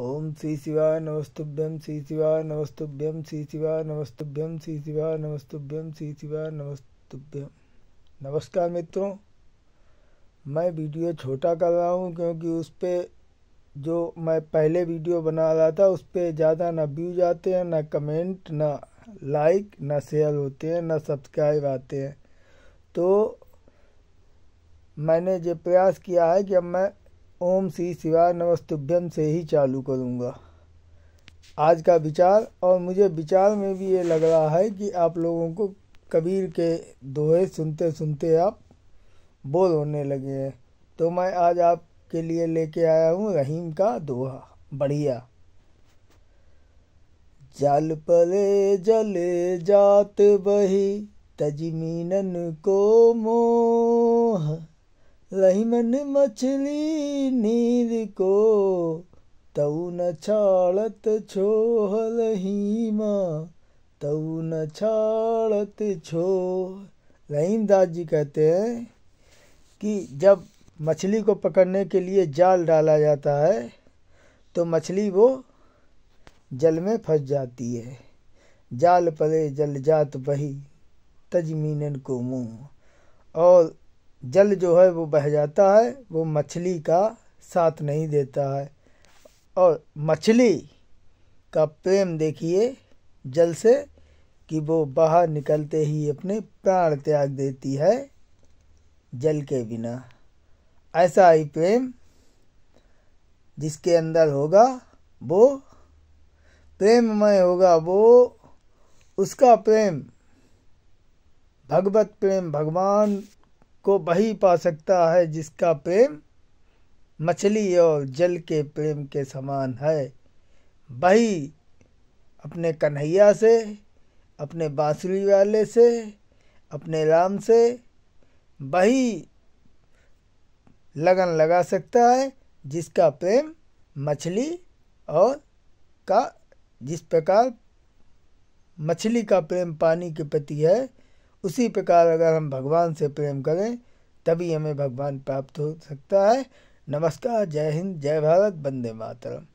ओम श्री शिवाय नमस्तुभ्यम श्री शिवाय नमस्तुभ्यम श्री शिवाय नमस्तुभ्यम श्री शिवाय नमस्तुभ्यम श्री शिवाय नमस्तुभ्यम नमस्कार मित्रों मैं वीडियो छोटा कर रहा हूँ क्योंकि उस पर जो मैं पहले वीडियो बना रहा था उस पर ज़्यादा ना व्यूज आते हैं ना कमेंट ना लाइक ना शेयर होते हैं ना सब्सक्राइब आते हैं तो मैंने जो प्रयास किया है कि अब मैं ओम श्री शिवाय नमस्तुभ्यम से ही चालू करूँगा आज का विचार और मुझे विचार में भी ये लग रहा है कि आप लोगों को कबीर के दोहे सुनते सुनते आप बोर होने लगे हैं तो मैं आज आपके लिए लेके आया हूँ रहीम का दोहा बढ़िया जल पले जले जात बही तजमीनन को मोह रहीमन मछली नीर को तऊ न छाड़त छोह लहीमा तऊ न छाड़त छो दास जी कहते हैं कि जब मछली को पकड़ने के लिए जाल डाला जाता है तो मछली वो जल में फंस जाती है जाल पले जल जात बही तजमीन को मुँह और जल जो है वो बह जाता है वो मछली का साथ नहीं देता है और मछली का प्रेम देखिए जल से कि वो बाहर निकलते ही अपने प्राण त्याग देती है जल के बिना ऐसा ही प्रेम जिसके अंदर होगा वो प्रेममय होगा वो उसका प्रेम भगवत प्रेम भगवान को वही पा सकता है जिसका प्रेम मछली और जल के प्रेम के समान है वही अपने कन्हैया से अपने बांसुरी वाले से अपने राम से वही लगन लगा सकता है जिसका प्रेम मछली और का जिस प्रकार मछली का प्रेम पानी के प्रति है उसी प्रकार अगर हम भगवान से प्रेम करें तभी हमें भगवान प्राप्त हो सकता है नमस्कार जय हिंद जय भारत वंदे मातरम